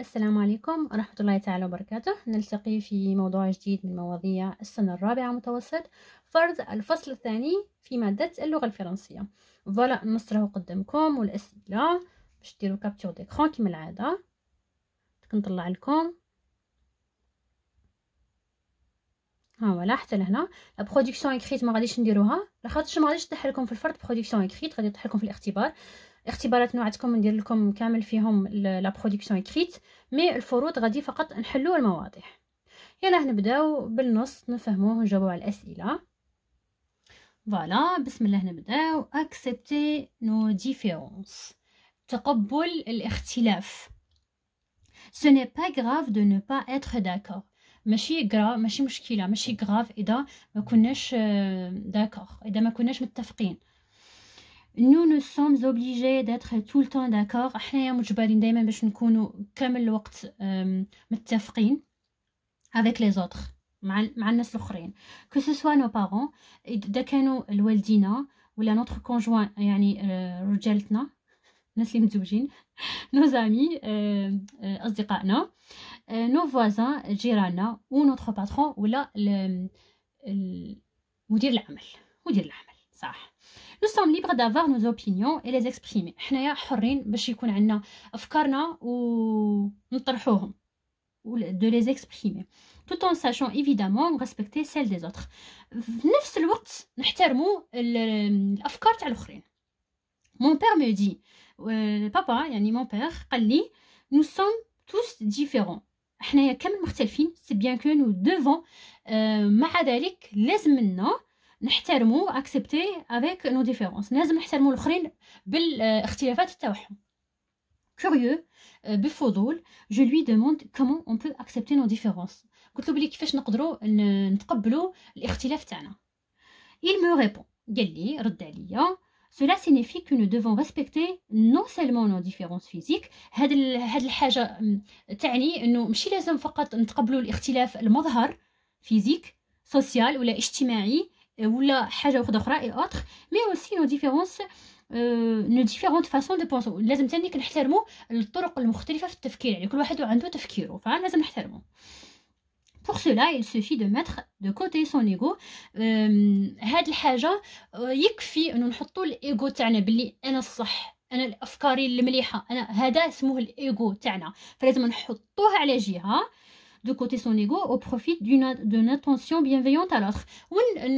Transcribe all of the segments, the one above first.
السلام عليكم ورحمة الله تعالى وبركاته نلتقي في موضوع جديد من مواضيع السنة الرابعة متوسط فرض الفصل الثاني في مادة اللغة الفرنسية فوالا النص راهو قدامكم والأسئلة باش ديرو كابتور ديكخون كيما العادة كنطلع لكم ها هو حتى لهنا لا برودكسيون اكريت ما غاديش نديروها لاخاطش ما غاديش تحلكم في الفرد برودكسيون اكريت غادي تحلكم في الاختبار الاختبارات نوعدكم ندير لكم كامل فيهم لا برودكسيون اكريت مي الفروض غادي فقط نحلو المواضيع يلا نبداو بالنص نفهموه ونجاوبوا على الاسئله فوالا بسم الله نبداو اكسبتي نو ديفيرونس تقبل الاختلاف سو ني با غراف دو نو با اتر داكور ماشي غرا ماشي مشكله ماشي غراف اذا ما كناش داكور آه، اذا ما كناش متفقين نو نو sommes obligés دات طول طون داكور d'accord حنايا مجبرين دائما باش نكونوا كامل الوقت متفقين افيك لي زوتر مع مع الناس الاخرين كو سوسوا soit nos اذا كانوا الوالدينا ولا نوتر كونجوان يعني آه، رجالتنا الناس اللي متزوجين نو زامي آه، اصدقائنا نو آه، فوازان جيراننا و نوتر باترون ولا مدير العمل مدير العمل Nous sommes libres d'avoir nos opinions et les exprimer حنايا حرين باش يكون عندنا افكارنا ونطرحوهم de les exprimer tout en sachant évidemment respecter celles des autres نفس الوقت mon père me dit euh, papa يعني mon père قال nous sommes tous différents حنايا كامل مختلفين c'est bien que nous devons euh, مع ذلك نحترمو اكسبتي افيك نو ديفيرونس لازم نحترمو الاخرين بالاختلافات تاعهم كوريو بفضول جو لوي دوموند كومون اون بو اكسبتي نو ديفيرونس قلت له بلي كيفاش نقدروا نتقبلوا الاختلاف تاعنا il me répond قال لي رد عليا cela signifie que nous devons respecter non seulement nos différences physiques هاد ال... هاد الحاجه تعني انه ماشي لازم فقط نتقبلوا الاختلاف المظهر فيزيك سوسيال ولا اجتماعي ولا حاجه واحده اخرى اي اوتر مي اوسي نو ديفيرونس نو ديفيرونت فاسون دو بونسو لازم تاني كنحترموا الطرق المختلفه في التفكير يعني كل واحد عنده تفكيره لازم نحترمه Pour cela, il suffit de mettre de côté son ego. Euh, هاد الحاجة euh, يكفي انه نحطو الايجو تاعنا باللي انا الصح انا افكاري المليحة انا هذا اسمه الايجو تاعنا فلازم نحطوه على جهة de côté son ego au profit d'une attention bienveillante à l'autre. Nous voyons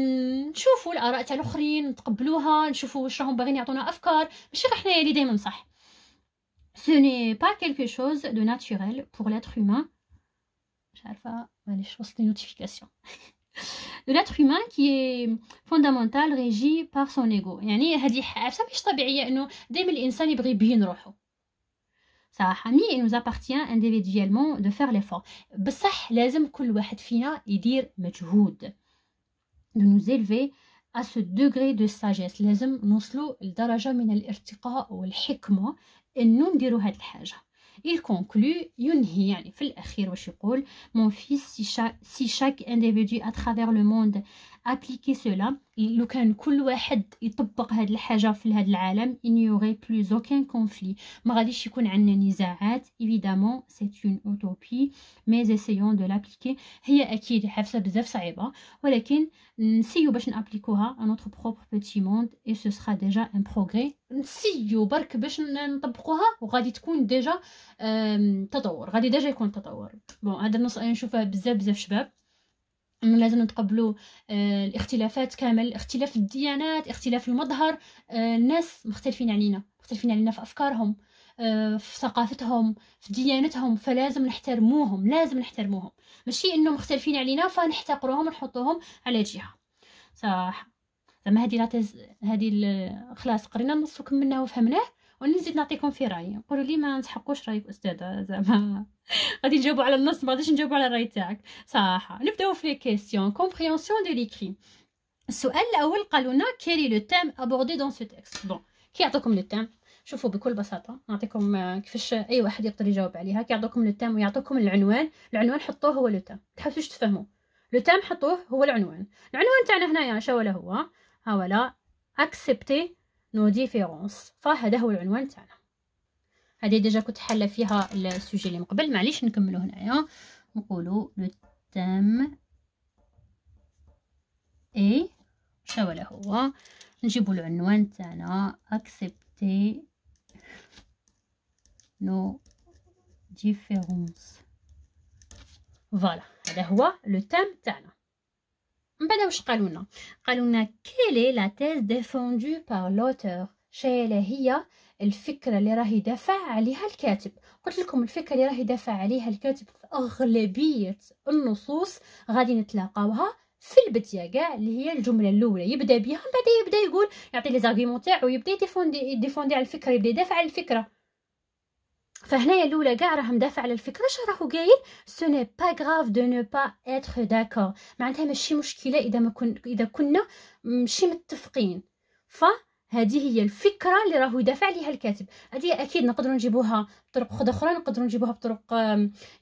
les choses de l'autre, nous voyons ce qu'ils veulent nous donner des idées, mais c'est ce qu'on fait. Ce n'est pas quelque chose de naturel pour l'être humain. Je ne sais pas, les notifications. De l'être humain qui est fondamental, régi par son ego. Il y a des choses très bien. naturelles, c'est que l'homme veut bien faire ça nous appartient individuellement de faire l'effort بصح لازم كل واحد فينا يدير مجهود de nous élever à ce degré de sagesse لازم نوصلوا لدرجه من الارتقاء والحكمه نديروا الحاجه Il conclut, ينهي يعني في يقول Mon fils, si si chaque individu à travers le monde ابليكي سولا لو كان كل واحد يطبق هاد الحاجه في هاد العالم انيوري بلوز اوكين كونفلي ما غاديش يكون عندنا نزاعات ايفيدامون سي اون اوتوبي مي زيسيون دو لابليكي هي اكيد حفصه بزاف صعيبه ولكن نسيو باش نابليكوها ان اوتر بروبر بيتي موند اي سو سرا ديجا ان بروغري نسيو برك باش نطبقوها وغادي تكون ديجا تطور غادي ديجا يكون تطور بون هذا النص انا نشوفه بزاف بزاف شباب انه لازم نتقبلوا آه، الاختلافات كامل اختلاف الديانات اختلاف المظهر الناس آه، مختلفين علينا مختلفين علينا في افكارهم آه، في ثقافتهم في ديانتهم فلازم نحترموهم لازم نحترموهم ماشي انه مختلفين علينا فنحتقروهم ونحطوهم على جهه صراحه زعما هذه هذه خلاص قرينا النص وكملناه وفهمناه واللي نزيد نعطيكم في رايي قولوا لي ما نسحقوش رايك استاذه زعما غادي نجاوبوا على النص ما غاديش نجاوبوا على الراي تاعك صح نبداو في لي كيسيون كومبريونسيون دو ليكري السؤال الاول قالوا لنا كيري لو تيم ابوردي دون سو تيكست بون كيعطيكم لو تيم شوفوا بكل بساطه نعطيكم كيفاش اي واحد يقدر يجاوب عليها كيعطوكم لو تيم ويعطوكم العنوان العنوان حطوه هو لو تيم تحاولوش تفهموا لو تيم حطوه هو العنوان العنوان تاعنا هنايا شا ولا هو ها ولا اكسبتي نو ديفيرونس فهذا هو العنوان تاعنا هذه ديجا كنت حاله فيها السوجي اللي من قبل معليش نكملو هنايا نقولوا لو تام اي شنو هو نجيبوا العنوان تاعنا اكسبتي نو ديفيرونس فوالا هذا هو لو تام تاعنا من بعد واش قالوا لنا قالوا لنا كيلي لا تيز ديفوندو بار لوتور شايله هي الفكره اللي راهي دافع عليها الكاتب قلت لكم الفكره اللي راهي دافع عليها الكاتب في اغلبيه النصوص غادي نتلاقاوها في البداية كاع اللي هي الجمله الاولى يبدا بها من بعد يبدا يقول يعطي لي زارغيمون تاعو يبدا يديفوندي يديفوندي على الفكره يبدا يدافع على الفكره فهنايا الاولى كاع راه مدافع على الفكره اش راهو قايل سو ني با غاف دو نو با اتر داكور معناتها ماشي مشكله اذا ما كن اذا كنا ماشي متفقين ف هذه هي الفكره اللي راهو يدافع عليها الكاتب هذه اكيد نقدروا نجيبوها بطرق اخرى نقدروا نجيبوها بطرق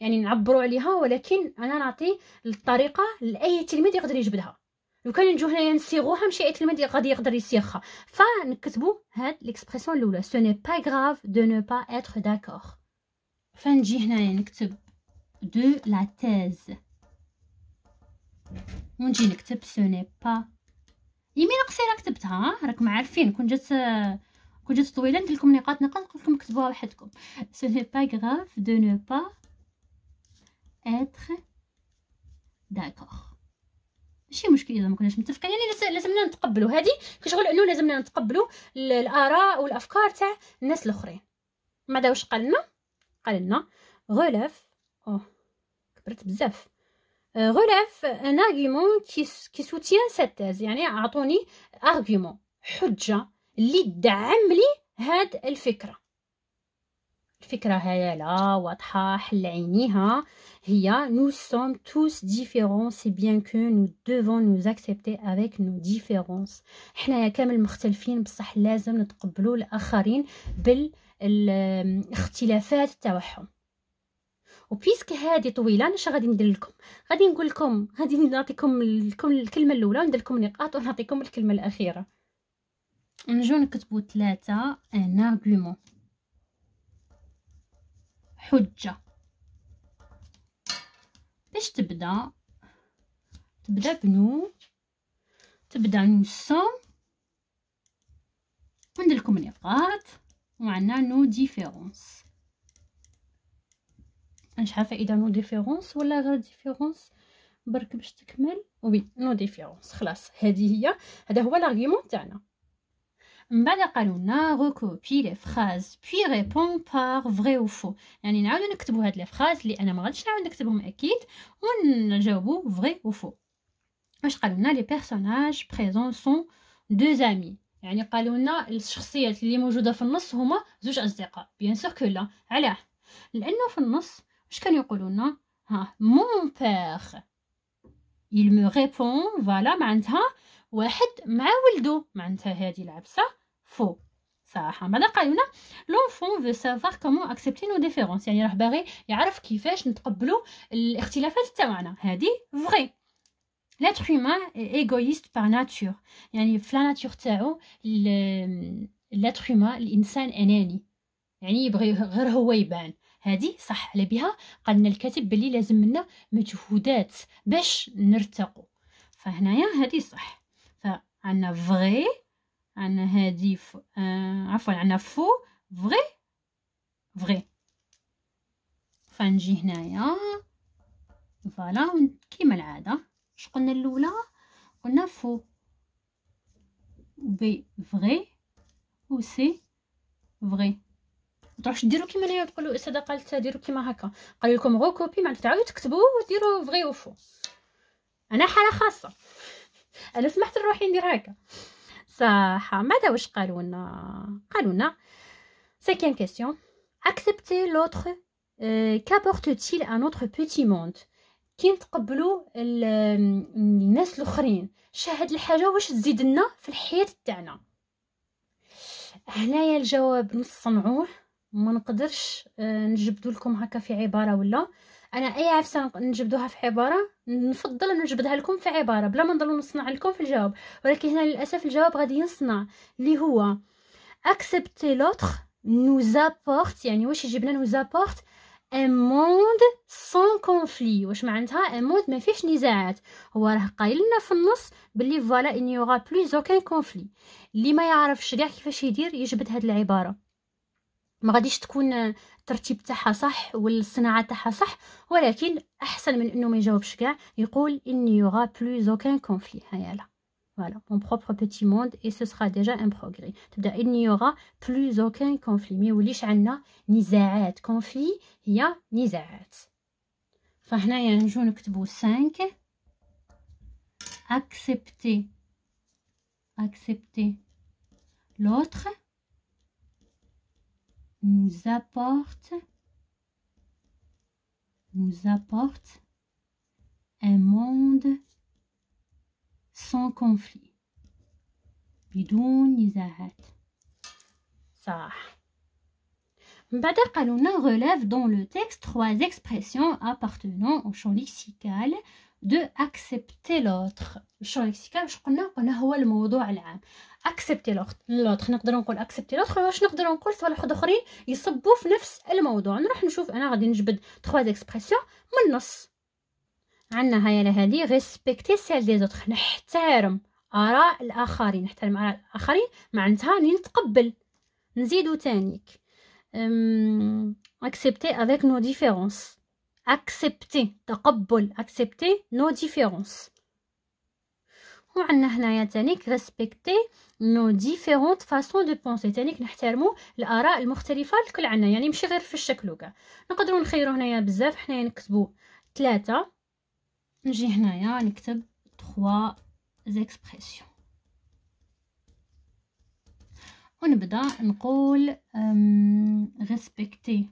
يعني نعبروا عليها ولكن انا نعطي الطريقه لاي تلميذ يقدر يجبدها لو كان نجو هنايا مشي مشيئه المد غادي يقدر يسيغها فنكتبو هاد ليكسبرسيون الاولى سو ني با غراف دو نو با اتر داكور فنجي هنايا نكتب دو لا تيز ونجي نكتب سو ني با يمين قصيره كتبتها راكم عارفين كون جات كون جات طويله ندير لكم نقاط نقاط قلت لكم كتبوها وحدكم سو ني با غراف دو نو با اتر داكور ماشي مشكل اذا ما كناش متفقين يعني لازمنا نتقبلوا هذه كشغل انه لازمنا نتقبلوا الاراء والافكار تاع الناس الاخرين ماذا واش قال لنا قال لنا غولف اوه كبرت بزاف غولف ان ارغومون كي سوتيان سات يعني اعطوني ارغومون حجه اللي تدعم لي هاد الفكره الفكره هيا لا واضحه حل عينيها هي نو سوم توس ديفيرونس سي بيان كو نو دوفون نو accepter افيك نو ديفيرونس حنايا كامل مختلفين بصح لازم نتقبلوا الاخرين بالاختلافات تاعهم وبيسك هادي طويله انا غادي ندير لكم غادي نقول لكم غادي نعطيكم لكم الكلمه الاولى وندير لكم نقاط ونعطيكم الكلمه الاخيره نجو نكتبوا ثلاثه ان ارغومون حجة باش تبدا تبدا بنو تبدا نو وندير لكم نقاط وعنا نو ديفيرونس عارفه اذا نو ديفيرونس ولا غير ديفيرونس برك باش تكمل وي نو ديفيرونس خلاص هذه هي هذا هو لاغيمون تاعنا بعد قالوا لنا recopie لي فراز بي ريبون بار فري او فو يعني نعاودو نكتبو هاد لي فراز لي انا ما غاديش نعاود نكتبهم اكيد ونجاوبو فري او فو واش قالوا لنا لي بيرسوناج بريزون سون دو زامي يعني قالوا لنا الشخصيات اللي موجوده في النص هما زوج اصدقاء بيان سور كو لا علاه لانه في النص واش كانوا يقولوا لنا ها مون بير il me répond voilà معناتها واحد مع ولده معناتها هذه العبسه فو صح ما قالولنا لونفون فو سافار كومون اكسبتي نو ديفيرونس يعني راه باغي يعرف كيفاش نتقبلوا الاختلافات تاعنا هذه فري لاتر هيومان ايغويست بار ناتور يعني في لا ناتور تاعو لاتر هيومان الانسان اناني يعني يبغي غير هو يبان هذه صح على بها قالنا الكاتب بلي لازم لنا مجهودات باش نرتقوا فهنايا هذه صح فعندنا فغي عندنا هادي ف... آه عفوا عندنا فو فغي فغي فنجي هنايا فوالا كيما العاده اش قلنا الاولى قلنا فو بي فغي و سي فغي طيب، تروحش ديروا كيما انا تقولوا استاذه قالت ديروا كيما هكا قال لكم غو كوبي مع تعاودوا تكتبوا وديروا فغي وفو انا حاله خاصه انا سمحت لروحي ندير هكا صح ماذا واش قالوا لنا قالوا لنا سيكيام كيسيون اكسبتي لوتر qu'apporte-t-il à notre كي نتقبلوا الناس الاخرين شاهد الحاجه واش تزيد لنا في الحياه تاعنا هنايا الجواب نصنعوه ما نقدرش نجبدو لكم هكا في عباره ولا انا اي عفسه نجبدوها في عباره نفضل نجبدها لكم في عباره بلا ما نضلوا نصنع لكم في الجواب ولكن هنا للاسف الجواب غادي ينصنع اللي هو اكسبتي لوتر نو زابورت يعني واش يجيب لنا نو زابورت ان موند سون كونفلي واش معناتها ان موند ما فيهش نزاعات هو راه قايل لنا في النص بلي فوالا ان يوغا بلوز اوكان كونفلي اللي ما يعرفش كاع كيفاش يدير يجبد هاد العباره ما غاديش تكون الترتيب تاعها صح والصناعه تاعها صح ولكن احسن من انه ما يجاوبش كاع يقول ان يوغا بلوز اوكان كونفلي هيالا لا فوالا اون petit monde موند اي sera ديجا ان بروغري تبدا n'y يوغا plus اوكان كونفلي Mais où عندنا نزاعات كونفلي هي نزاعات. فهنايا نجو نكتبو 5 اكسبتي اكسبتي لوتر nous apporte, nous apporte un monde sans conflit. بدون ça صح. Kalouna relève dans le texte trois expressions appartenant au champ lexical دو اكسبتي لوتر الشغل لكسيكال واش قلنا قلنا هو الموضوع العام اكسبتي لوتر نقدر نقول اكسبتي لوتر واش نقدر نقول صوالح واحد اخرين يصبوا في نفس الموضوع نروح نشوف انا غادي نجبد تخوا اكسبرسيون من النص عندنا هاي لهادي ريسبكتي سيل دي زوتر نحترم اراء الاخرين نحترم اراء الاخرين معناتها نتقبل نزيدو تانيك اكسبتي افيك نو ديفيرونس accepter تقبل accepter no difference وعندنا هنايا تانيك respecter no different façon de penser تانيك نحترمو الاراء المختلفه لكل عنا يعني ماشي غير في الشكل وكاع نقدروا نخيروا هنايا بزاف حنايا يعني نكتبوا ثلاثة نجي هنايا نكتب 3 expressions ونبدا نقول ريسبكتي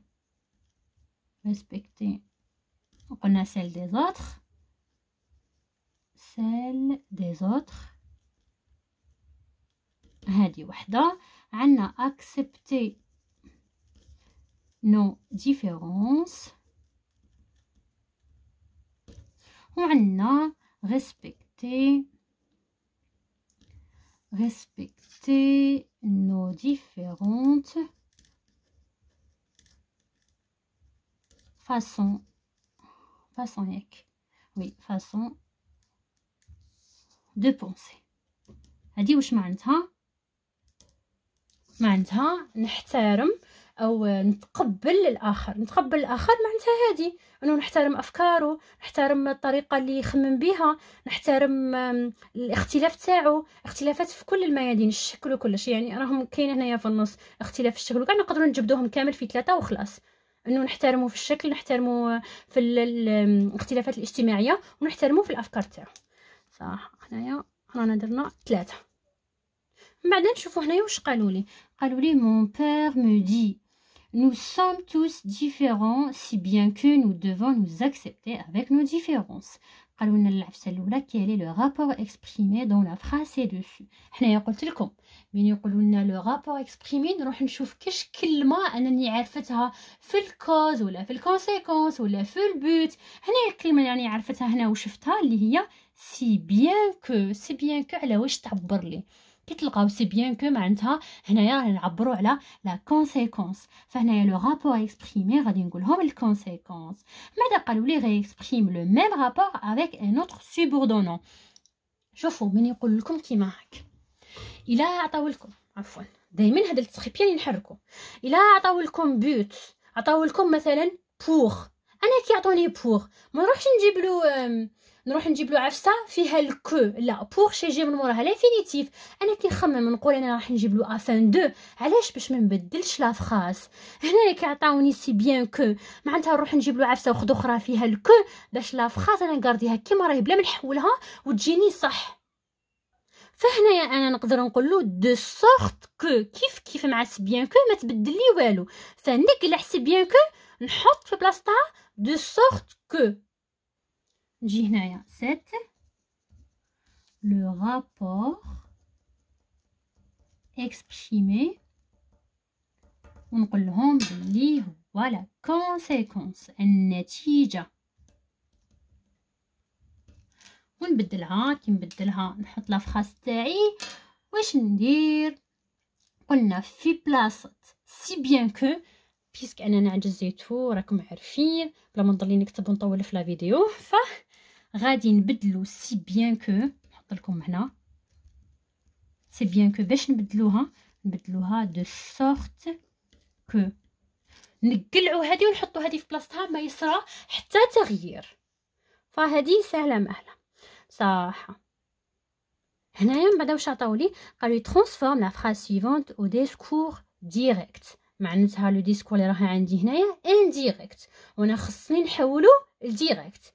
ريسبكتي on a celle des autres. Celle des autres. هذه On a accepter nos différences a respecter respecter nos différentes façons façon ياك وي façon دو بونسي هادي واش معناتها معناتها نحترم او نتقبل الاخر نتقبل الاخر معناتها هادي انه نحترم افكاره نحترم الطريقه اللي يخمم بها نحترم الاختلاف تاعو اختلافات في كل الميادين الشكل وكل يعني راهم كاين هنايا في النص اختلاف الشكل وكاع نقدروا نجبدوهم كامل في ثلاثه وخلاص انه نحترمه في الشكل نحترمه في الاختلافات الاجتماعيه ونحترمه في الافكار تاعو صح هنايا رانا درنا ثلاثه من بعد نشوفوا هنايا واش قالوا لي قالوا لي مون بير مو دي Nous sommes tous différents, si bien que nous devons nous accepter avec nos différences. قالوا لنا العفسه الاولى كيالي لو رابور اكسبريمي دون لا فراس دوسو حنايا قلت لكم من يقولوا لنا لو رابور اكسبريمي نروح نشوف كاش كلمه انني عرفتها في الكوز ولا في الكونسيكونس ولا في البوت هنا الكلمه اللي راني عرفتها هنا وشفتها اللي هي سي بيان كو سي بيان كو على واش تعبر لي كتلقاو سي بيان كو معناتها هنايا رانا نعبروا على لا كونسيكونس فهنايا لو رابور اكسبريمي غادي نقولهم الكونسيكونس بعدا قالوا لي غي اكسبريم لو ميم رابور افيك ان اوتر سوبوردونون شوفوا من يقول لكم كيما هاك الا عطاو لكم عفوا دائما هذا التخيبيان ينحركوا نحركو الا عطاو لكم بوت عطاو لكم مثلا بور انا كيعطوني بور ما نروحش نجيب له نروح نجيب له عفسه فيها الكو لا بور شي جي من موراها لافينيتيف انا كي نخمم نقول انا راح نجيب له افان دو علاش باش ما نبدلش لا فراس هنا اللي سي بيان كو معناتها نروح نجيب له عفسه وخد اخرى فيها الكو باش لا فراس انا نغارديها كيما راهي بلا ما نحولها وتجيني صح فهنايا انا نقدر نقول له دو سورت كو كيف كيف مع سي بيان كو ما تبدل لي والو فنقلع سي بيان كو نحط في بلاصتها دو سورت كو نجي هنايا سيت لو رابور اكسبريمي ونقول لهم بلي هو لا كونسيكونس النتيجه ونبدلها كي نبدلها نحط لا فراس تاعي واش ندير قلنا في بلاصه سي بيان كو بيسك انا نعجز زيتو راكم عارفين بلا ما نضل نكتب ونطول في لا فيديو ف غادي نبدلو سي بيان كو نحط لكم هنا سي بيان كو باش نبدلوها نبدلوها دو سورت كو نقلعو هادي ونحطو هادي في بلاصتها ما يصرى حتى تغيير فهادي سهله مهله صح هنايا من بعد واش عطاولي قالو ترانسفورم لا فراز سويفونت او ديسكور ديريكت معناتها لو ديسكور اللي راه عندي هنايا انديريكت وانا خصني نحولو لديريكت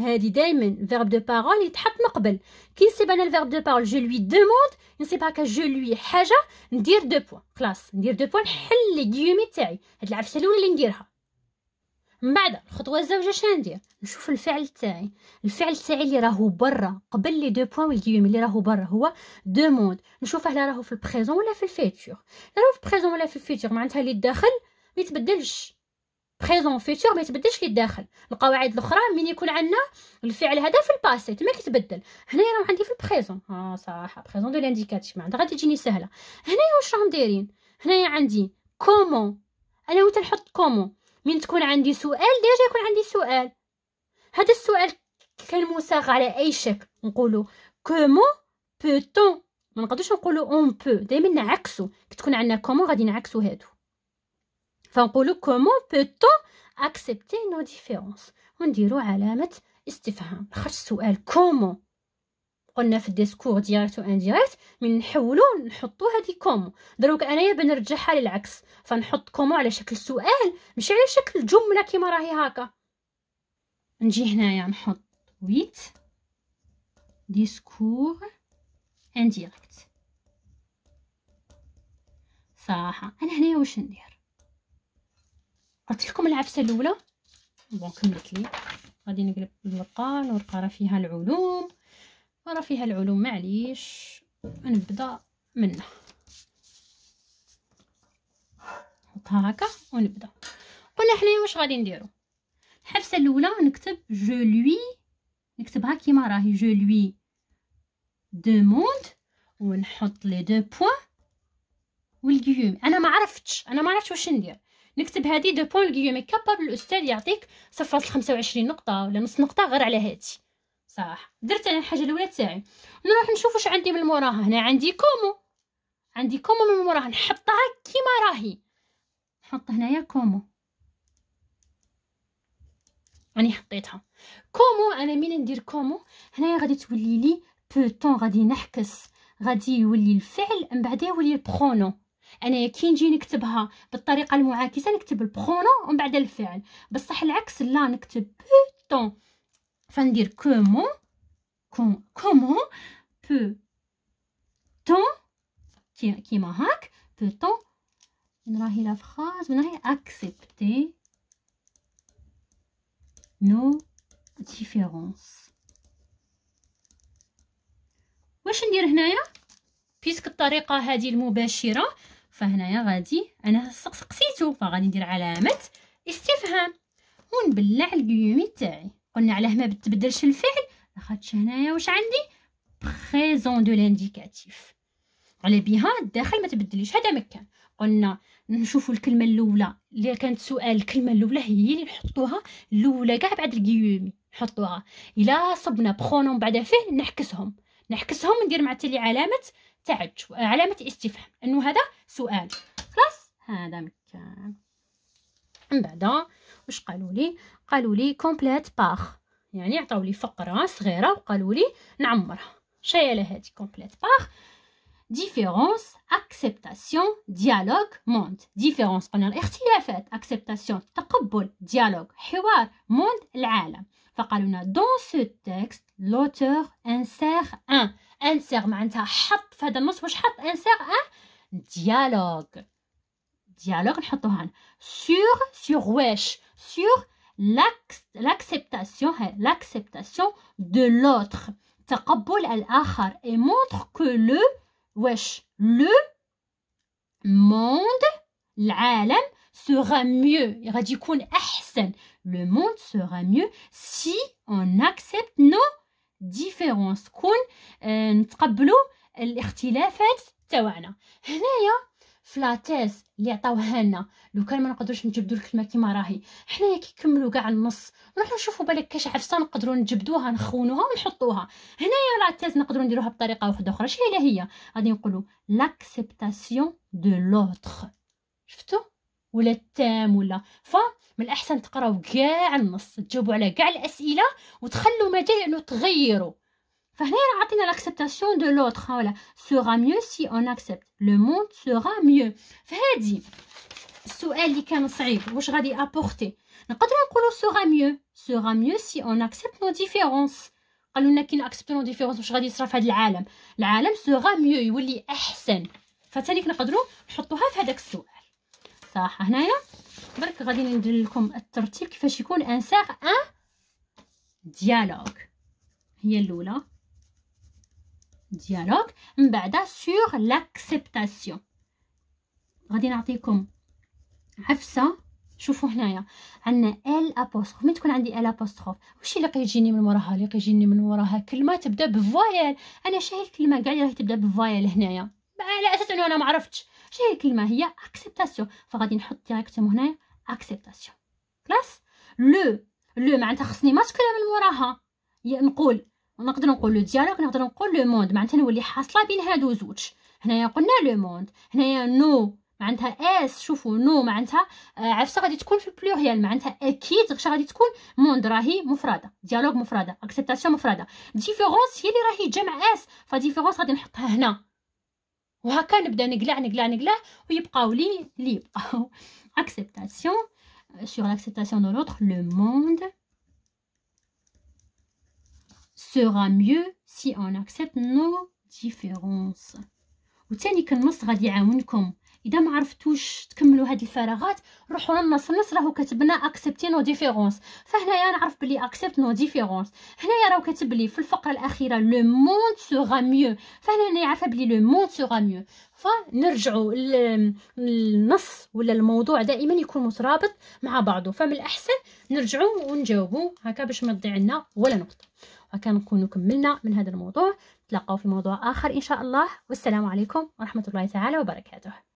هادي دائما فيرب دو بارول يتحط من قبل كي نسيب انا الفيرب دو بارول جو لوي دوموند نسيب هكا جو لوي حاجه ندير دو بوان خلاص ندير دو بوان نحل لي كيومي تاعي هاد العفسه الاولى اللي نديرها من بعد الخطوه الزوجه ندير نشوف الفعل تاعي الفعل تاعي اللي راهو برا قبل لي دو بوان والكيوم اللي راهو برا هو دوموند نشوف هل راهو في البريزون ولا في الفيتور راهو في البريزون ولا في الفيتور معناتها اللي داخل ما يتبدلش بريزون فيتور ما يتبدلش الداخل القواعد الاخرى من يكون عندنا الفعل هذا في الباسيت ما كيتبدل هنايا راه عندي في البريزون اه صح بريزون دو لانديكاتيف ما غادي تجيني سهله هنايا واش راهم دايرين هنايا عندي كومون انا وين تنحط كومون من تكون عندي سؤال ديجا يكون عندي سؤال هذا السؤال كان مساغ على اي شكل نقولوا كومون بوتون ما نقدرش نقولوا اون بو دائما نعكسو كي تكون عندنا كومون غادي نعكسو هادو فنقولو كومون بو تو اكسبتي نو ديفيرونس ونديرو علامه استفهام خرج السؤال كومون قلنا في الديسكور ديريكت و انديريكت من نحولو نحطو هادي كومو دروك انايا بنرجعها للعكس فنحط كومو على شكل سؤال مش على شكل جمله كيما راهي هاكا نجي هنايا نحط ويت ديسكور انديريكت صراحه انا هنايا واش ندير قلت لكم العفسه الاولى بون كملت لي غادي نقلب الورقه الورقه راه فيها العلوم راه فيها العلوم معليش نبدا منها نحطها هكا ونبدا قلنا حنايا واش غادي نديرو الحفسه الاولى نكتب جو لوي نكتبها كيما راهي جو لوي دوموند ونحط لي دو بوين والجيوم انا ما عرفتش انا ما عرفتش واش ندير نكتب هذه دو بوين غيومي كابابل الاستاذ يعطيك صفر خمسة وعشرين نقطه ولا نص نقطه غير على هادي صح درت انا الحاجه الاولى تاعي نروح نشوف واش عندي من موراها هنا عندي كومو عندي كومو من موراها نحطها كيما راهي نحط هنايا كومو راني حطيتها كومو انا مين ندير كومو هنايا غادي تولي لي بو غادي نحكس غادي يولي الفعل من بعد يولي البرونو انايا كي نجي نكتبها بالطريقه المعاكسه نكتب البخونو ومن بعد الفعل بصح العكس لا نكتب بوتون فندير كومون كومون بو تون كيما هاك بو تون من راهي لا فراز من راهي اكسبتي نو ديفيرونس واش ندير هنايا بيسك الطريقه هذه المباشره فهنايا غادي انا سقسقسيتو فغادي ندير علامه استفهام ونبلع الكيومي تاعي قلنا علاه ما بتبدلش الفعل لاخاطش هنايا واش عندي بريزون دو لانديكاتيف على بها الداخل ما تبدليش هذا مكان قلنا نشوفوا الكلمه الاولى اللي كانت سؤال الكلمه الاولى هي اللي نحطوها الاولى كاع بعد الكيومي نحطوها الا صبنا بخونهم بعد فعل نعكسهم نعكسهم ندير مع التالي علامه تعجب علامه استفهام انه هذا سؤال خلاص هذا مكان من بعد واش قالوا لي قالوا لي كومبليت باغ يعني عطاو لي فقره صغيره وقالوا لي نعمرها شايله هذه كومبليت باغ différence, acceptation, dialogue, monde. Différence, on a fait? acceptation, تقبل, dialogue, حوار, monde, العالم. فقالوا dans ce texte, l'auteur insère un. Insère معناتها حط في هذا insère un dialogue. Dialogue نحطوها Sur, sur wesh, sur l'acceptation, hein, l'acceptation de l'autre. تقبل الآخر et montre que le wesh, le monde, l'alam, sera mieux. Le monde sera mieux si on accepte nos différences. نتقبلوا الاختلافات تاعنا هنايا فلاتيس اللي عطاوها لنا لو كان ما نقدروش نجبدوا الكلمه كيما راهي حنايا كيكملوا كاع النص نروحوا نشوفوا بالك كاش عفسه نقدروا نجبدوها نخونوها ونحطوها هنايا لاتيس نقدروا نديروها بطريقه واحده اخرى شنو هي هي غادي نقولوا لاكسبتاسيون دو لوتر شفتوا ولا التام ولا ف من الاحسن تقراو كاع النص تجاوبوا على كاع الاسئله وتخلوا مجال انه تغيروا فهنا عطينا لاكسبتاسيون دو لوتر ولا سورا ميو سي اون اكسبت لو monde سورا ميو فهادي السؤال اللي كان صعيب واش غادي ابورتي نقدروا نقولوا سورا ميو سورا ميو سي اون اكسبت نو ديفيرونس قالوا لنا كي ناكسبتو نو ديفيرونس واش غادي يصرا في هذا العالم العالم سورا ميو يولي احسن فثانيك نقدروا نحطوها في هذاك السؤال صح هنايا برك غادي ندير لكم الترتيب كيفاش يكون ان ان ديالوغ هي الاولى ديالوغ من بعد سور لاكسبتاسيون غادي نعطيكم عفسه شوفوا هنايا عندنا ال ابوستروف مين تكون عندي ال ابوستروف واش اللي كيجيني من وراها اللي كيجيني من وراها كلمه تبدا بفوايل انا شاهي الكلمه كاع اللي راهي تبدا بفوايل هنايا على اساس انه انا ما عرفتش شاهي الكلمه هي اكسبتاسيون فغادي نحط ديريكتوم هنايا اكسبتاسيون كلاس لو لو معناتها خصني ماسكولا من وراها نقول نقدر نقول لو ديالوغ نقدر نقول لو موند معناتها نولي حاصله بين هادو زوج هنايا قلنا لو موند هنايا نو معناتها اس شوفوا نو معناتها آه، عفسه غادي تكون في البلوريال معناتها اكيد غادي تكون موند راهي مفرده ديالوغ مفرده اكسبتاسيون مفرده ديفيرونس هي اللي راهي جمع اس فديفيرونس غادي نحطها هنا وهكا نبدا نقلع نقلع نقلع ويبقاو لي لي يبقاو اكسبتاسيون سور l'acceptation دو لوتر لو موند sera mieux si on accepte nos différences وثاني كنص غادي يعاونكم اذا ما عرفتوش تكملوا هاد الفراغات روحوا للنص النص راهو كتبنا اكسبتي نو ديفيرونس فهنايا نعرف بلي اكسبت نو ديفيرونس هنايا راهو كاتب لي في الفقره الاخيره لو موند سوغا ميو فهنا عارفه بلي لو موند سوغا ميو فنرجعوا للنص ولا الموضوع دائما يكون مترابط مع بعضه فمن الاحسن نرجعوا ونجاوبوا هكا باش ما تضيع لنا ولا نقطه وكنكونوا كملنا من هذا الموضوع نتلاقاو في موضوع آخر إن شاء الله والسلام عليكم ورحمة الله تعالى وبركاته